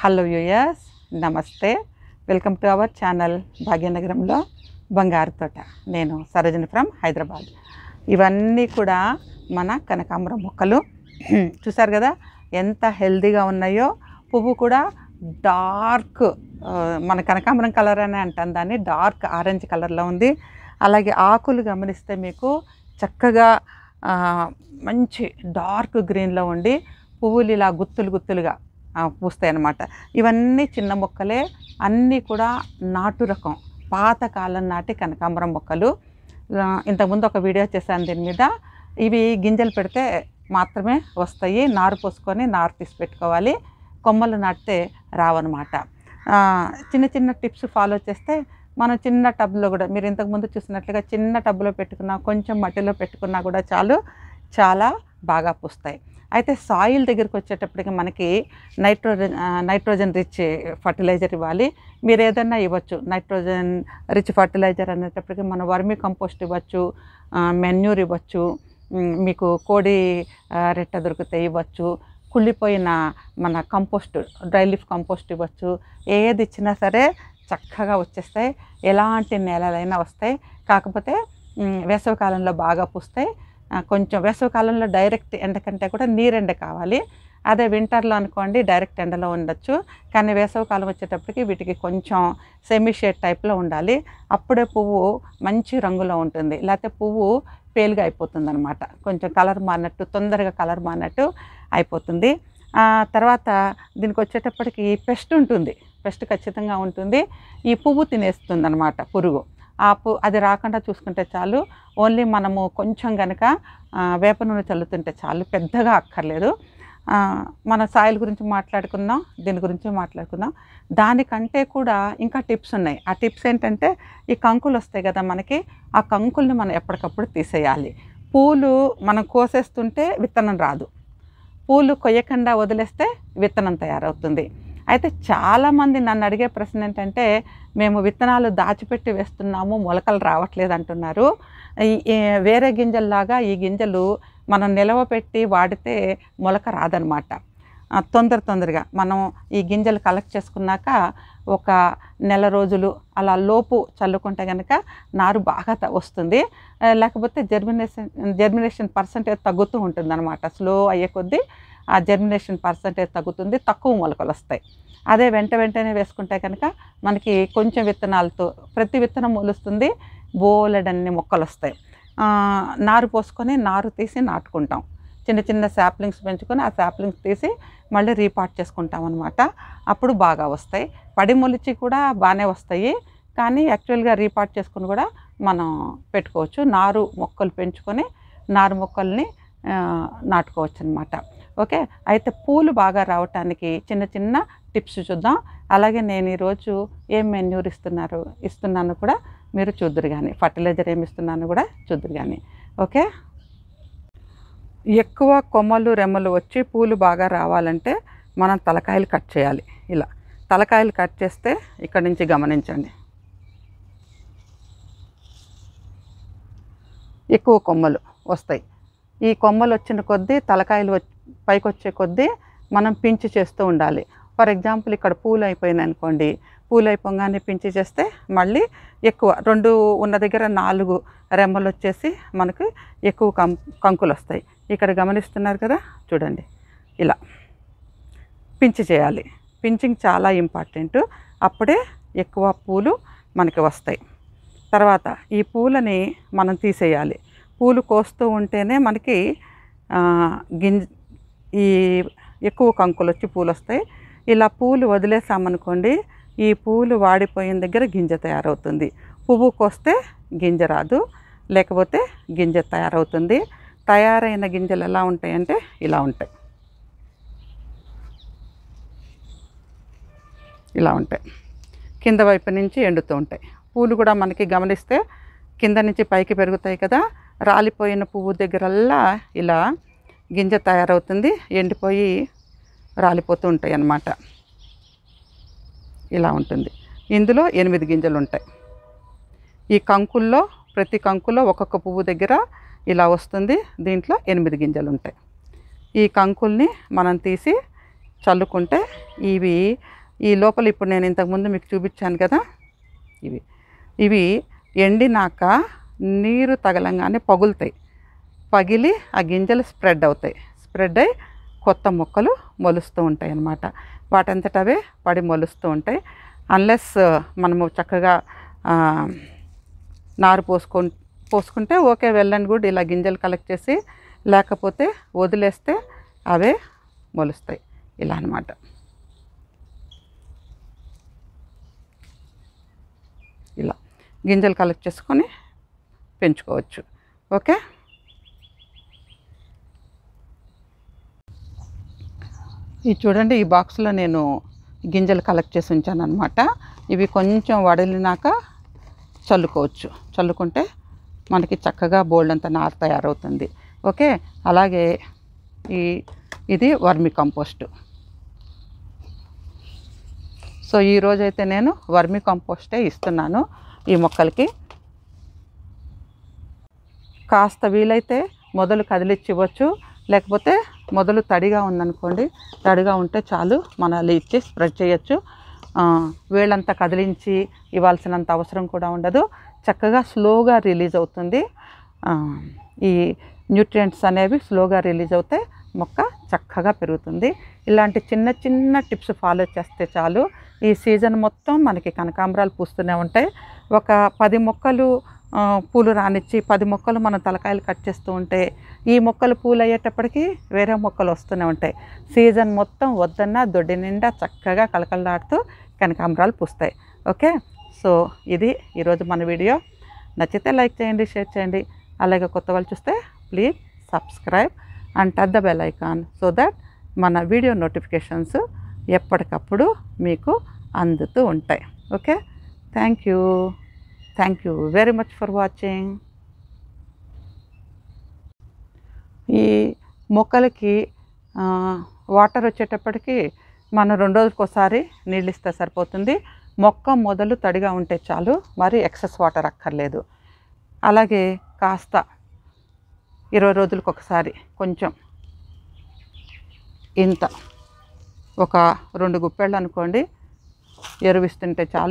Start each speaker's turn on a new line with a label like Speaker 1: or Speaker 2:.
Speaker 1: hello యూయర్స్ నమస్తే welcome to our channel భాగ్యనగరంలో బంగారు తోట నేను సరోజని ఫ్రమ్ హైదరాబాద్ ఇవన్నీ కూడా మన కనకాంబరం మొక్కలు చూసారు కదా ఎంత హెల్దీగా ఉన్నాయో పువ్వు కూడా డార్క్ మన కనకాంబరం కలర్ అని అంటాను దాన్ని డార్క్ ఆరెంజ్ కలర్లో ఉంది అలాగే ఆకులు గమనిస్తే మీకు చక్కగా మంచి డార్క్ గ్రీన్లో ఉండి పువ్వులు ఇలా గుత్తులు గుత్తులుగా పూస్తాయి అన్నమాట ఇవన్నీ చిన్న మొక్కలే అన్నీ కూడా నాటు రకం పాతకాలం నాటి కనకాంబరం మొక్కలు ఇంతకుముందు ఒక వీడియో చేశాను దీని మీద ఇవి గింజలు పెడితే మాత్రమే వస్తాయి నారు పోసుకొని నారు తీసి పెట్టుకోవాలి కొమ్మలు నాటితే రావన్నమాట చిన్న చిన్న టిప్స్ ఫాలో చేస్తే మనం చిన్న టబ్లో కూడా మీరు ఇంతకుముందు చూసినట్లుగా చిన్న టబ్లో పెట్టుకున్నా కొంచెం మట్టిలో పెట్టుకున్నా కూడా చాలు చాలా బాగా పూస్తాయి అయితే సాయిల్ దగ్గరికి వచ్చేటప్పటికి మనకి నైట్రోజన్ నైట్రోజన్ రిచ్ ఫర్టిలైజర్ ఇవ్వాలి మీరు ఏదన్నా ఇవ్వచ్చు నైట్రోజన్ రిచ్ ఫర్టిలైజర్ అనేటప్పటికి మనం వర్మీ కంపోస్ట్ ఇవ్వచ్చు మెన్యూర్ ఇవ్వచ్చు మీకు కోడి రెట్ట దొరికితే ఇవ్వచ్చు కుళ్ళిపోయిన మన కంపోస్ట్ డ్రై లీఫ్ కంపోస్ట్ ఇవ్వచ్చు ఏది ఇచ్చినా సరే చక్కగా వచ్చేస్తాయి ఎలాంటి నేలలైనా వస్తాయి కాకపోతే వేసవికాలంలో బాగా పూస్తాయి కొంచెం వేసవికాలంలో డైరెక్ట్ ఎండ కంటే కూడా నీరెండ కావాలి అదే వింటర్లో అనుకోండి డైరెక్ట్ ఎండలో ఉండొచ్చు కానీ కాలం వచ్చేటప్పటికి వీటికి కొంచెం సెమీషేడ్ టైప్లో ఉండాలి అప్పుడే పువ్వు మంచి రంగులో ఉంటుంది లేకపోతే పువ్వు పేలుగా అయిపోతుంది అనమాట కొంచెం కలర్ మారినట్టు తొందరగా కలర్ మారినట్టు అయిపోతుంది తర్వాత దీనికి వచ్చేటప్పటికి పెస్ట్ ఉంటుంది పెస్ట్ ఖచ్చితంగా ఉంటుంది ఈ పువ్వు తినేస్తుంది అనమాట పురుగు ఆపు అది రాకుండా చూసుకుంటే చాలు ఓన్లీ మనము కొంచెం కనుక వేప నూనె చల్లుతుంటే చాలు పెద్దగా అక్కర్లేదు మన సాయిల్ గురించి మాట్లాడుకుందాం దీని గురించి మాట్లాడుకుందాం దానికంటే కూడా ఇంకా టిప్స్ ఉన్నాయి ఆ టిప్స్ ఏంటంటే ఈ కంకులు వస్తాయి కదా మనకి ఆ కంకుల్ని మనం ఎప్పటికప్పుడు తీసేయాలి పూలు మనం కోసేస్తుంటే విత్తనం రాదు పూలు కొయ్యకుండా వదిలేస్తే విత్తనం తయారవుతుంది అయితే చాలామంది నన్ను అడిగే ప్రశ్న ఏంటంటే మేము విత్తనాలు దాచిపెట్టి వేస్తున్నాము మొలకలు రావట్లేదు అంటున్నారు వేరే గింజల్లాగా ఈ గింజలు మనం నిలవ పెట్టి వాడితే మొలక రాదనమాట తొందర తొందరగా మనం ఈ గింజలు కలెక్ట్ చేసుకున్నాక ఒక నెల రోజులు అలా లోపు చల్లుకుంటే కనుక నారు బాగా వస్తుంది లేకపోతే జర్మినేషన్ జర్మినేషన్ పర్సంటేజ్ తగ్గుతూ ఉంటుంది అనమాట స్లో అయ్యే కొద్దీ ఆ జర్మినేషన్ పర్సంటేజ్ తగ్గుతుంది తక్కువ మొలకలు వస్తాయి అదే వెంట వెంటనే వేసుకుంటే కనుక మనకి కొంచెం విత్తనాలతో ప్రతి విత్తనం మొలుస్తుంది బోలెడన్ని మొక్కలు వస్తాయి నారు పోసుకొని నారు తీసి నాటుకుంటాం చిన్న చిన్న శాప్లింగ్స్ పెంచుకొని ఆ శాప్లింగ్స్ తీసి మళ్ళీ రీపాట్ చేసుకుంటాం అనమాట అప్పుడు బాగా వస్తాయి పడి మొలిచి కూడా బాగానే వస్తాయి కానీ యాక్చువల్గా రీపాట్ చేసుకుని కూడా మనం పెట్టుకోవచ్చు నారు మొక్కలు పెంచుకొని నారు మొక్కల్ని నాటుకోవచ్చు అనమాట ఓకే అయితే పూలు బాగా రావటానికి చిన్న చిన్న టిప్స్ చూద్దాం అలాగే నేను ఈరోజు ఏం మెన్యూర్ ఇస్తున్నారు ఇస్తున్నాను కూడా మీరు చూద్దరు కానీ ఫర్టిలైజర్ ఏమి ఇస్తున్నాను కూడా చూద్దరు కానీ ఓకే ఎక్కువ కొమ్మలు రెమ్మలు వచ్చి పూలు బాగా రావాలంటే మనం తలకాయలు కట్ చేయాలి ఇలా తలకాయలు కట్ చేస్తే ఇక్కడ నుంచి గమనించండి ఎక్కువ కొమ్మలు వస్తాయి ఈ కొమ్మలు వచ్చిన కొద్దీ తలకాయలు వచ్చి పైకి వచ్చే కొద్దీ మనం పించి చేస్తూ ఉండాలి ఫర్ ఎగ్జాంపుల్ ఇక్కడ పూలు అయిపోయింది అనుకోండి పూలు అయిపోగానే పించి చేస్తే మళ్ళీ ఎక్కువ రెండు ఉన్న దగ్గర నాలుగు రెమ్మలు వచ్చేసి మనకు ఎక్కువ కం కంకులు వస్తాయి ఇక్కడ గమనిస్తున్నారు కదా చూడండి ఇలా పించి చేయాలి పించింగ్ చాలా ఇంపార్టెంట్ అప్పుడే ఎక్కువ పూలు మనకి వస్తాయి తర్వాత ఈ పూలని మనం తీసేయాలి పూలు కోస్తూ ఉంటేనే మనకి గింజ ఈ ఎక్కువ కంకులు వచ్చి పూలు వస్తాయి ఇలా పూలు వదిలేసామనుకోండి ఈ పూలు వాడిపోయిన దగ్గర గింజ తయారవుతుంది పువ్వుకు వస్తే గింజ రాదు లేకపోతే గింజ తయారవుతుంది తయారైన గింజలు ఎలా ఉంటాయంటే ఇలా ఉంటాయి ఇలా ఉంటాయి కింద వైపు నుంచి ఎండుతూ ఉంటాయి పూలు కూడా మనకి గమనిస్తే కింద నుంచి పైకి పెరుగుతాయి కదా రాలిపోయిన పువ్వు దగ్గరల్లా ఇలా గింజ తయారవుతుంది ఎండిపోయి రాలిపోతూ ఉంటాయి అన్నమాట ఇలా ఉంటుంది ఇందులో ఎనిమిది గింజలు ఉంటాయి ఈ కంకుల్లో ప్రతి కంకులో ఒక్కొక్క పువ్వు దగ్గర ఇలా వస్తుంది దీంట్లో ఎనిమిది గింజలు ఉంటాయి ఈ కంకుల్ని మనం తీసి చల్లుకుంటే ఇవి ఈ లోపల ఇప్పుడు నేను ఇంతకుముందు మీకు చూపించాను కదా ఇవి ఇవి ఎండినాక నీరు తగలంగానే పగులుతాయి పగిలి ఆ గింజలు స్ప్రెడ్ అవుతాయి స్ప్రెడ్ అయ్యి కొత్త మొక్కలు మొలుస్తూ ఉంటాయి అన్నమాట వాటంతట అవే పడి మొలుస్తూ ఉంటాయి అన్లెస్ మనము చక్కగా నారు పోసుకొని పోసుకుంటే ఓకే వెళ్ళండి కూడా ఇలా గింజలు కలెక్ట్ చేసి లేకపోతే వదిలేస్తే అవే మొలుస్తాయి ఇలా అనమాట ఇలా గింజలు కలెక్ట్ చేసుకొని పెంచుకోవచ్చు ఓకే ఇది చూడండి ఈ బాక్స్లో నేను గింజలు కలెక్ట్ చేసి ఉంచాను అనమాట ఇవి కొంచెం వడలినాక చల్లుకోవచ్చు చల్లుకుంటే మనకి చక్కగా బోల్డ్ అంత నార్ తయారవుతుంది ఓకే అలాగే ఈ ఇది వర్మి కంపోస్ట్ సో ఈరోజైతే నేను వర్మి కంపోస్టే ఇస్తున్నాను ఈ మొక్కలకి కాస్త వీలైతే మొదలు కదిలిచ్చివచ్చు లేకపోతే మొదలు తడిగా ఉందనుకోండి తడిగా ఉంటే చాలు మన ఇచ్చి స్ప్రెడ్ చేయొచ్చు వేళ్ళంతా కదిలించి ఇవ్వాల్సినంత అవసరం కూడా ఉండదు చక్కగా స్లోగా రిలీజ్ అవుతుంది ఈ న్యూట్రియంట్స్ అనేవి స్లోగా రిలీజ్ అవుతాయి మొక్క చక్కగా పెరుగుతుంది ఇలాంటి చిన్న చిన్న టిప్స్ ఫాలో చేస్తే చాలు ఈ సీజన్ మొత్తం మనకి కనకాంబరాలు పూస్తూనే ఉంటాయి ఒక పది మొక్కలు పూలు రానిచ్చి పది మొక్కలు మనం తలకాయలు కట్ చేస్తూ ఉంటే ఈ మొక్కలు పూలు అయ్యేటప్పటికీ వేరే మొక్కలు వస్తూనే ఉంటాయి సీజన్ మొత్తం వద్దన్నా దొడ్డి నిండా చక్కగా కలకలలాడుతూ కనకాంబరాలు పూస్తాయి ఓకే సో ఇది ఈరోజు మన వీడియో నచ్చితే లైక్ చేయండి షేర్ చేయండి అలాగే కొత్త వాళ్ళు చూస్తే please subscribe and touch the bell icon so that మన వీడియో నోటిఫికేషన్స్ ఎప్పటికప్పుడు మీకు అందుతూ ఉంటాయి okay thank you thank you very much for watching ఈ మొక్కలకి వాటర్ వచ్చేటప్పటికి మనం రెండు రోజులకోసారి నీళ్ళు ఇస్తే సరిపోతుంది మొక్క మొదలు తడిగా ఉంటే చాలు మరి ఎక్సెస్ వాటర్ అక్కర్లేదు అలాగే కాస్త ఇరవై రోజులకు ఒకసారి కొంచెం ఇంత ఒక రెండు గుప్పెళ్ళు అనుకోండి ఎరువిస్తుంటే చాలు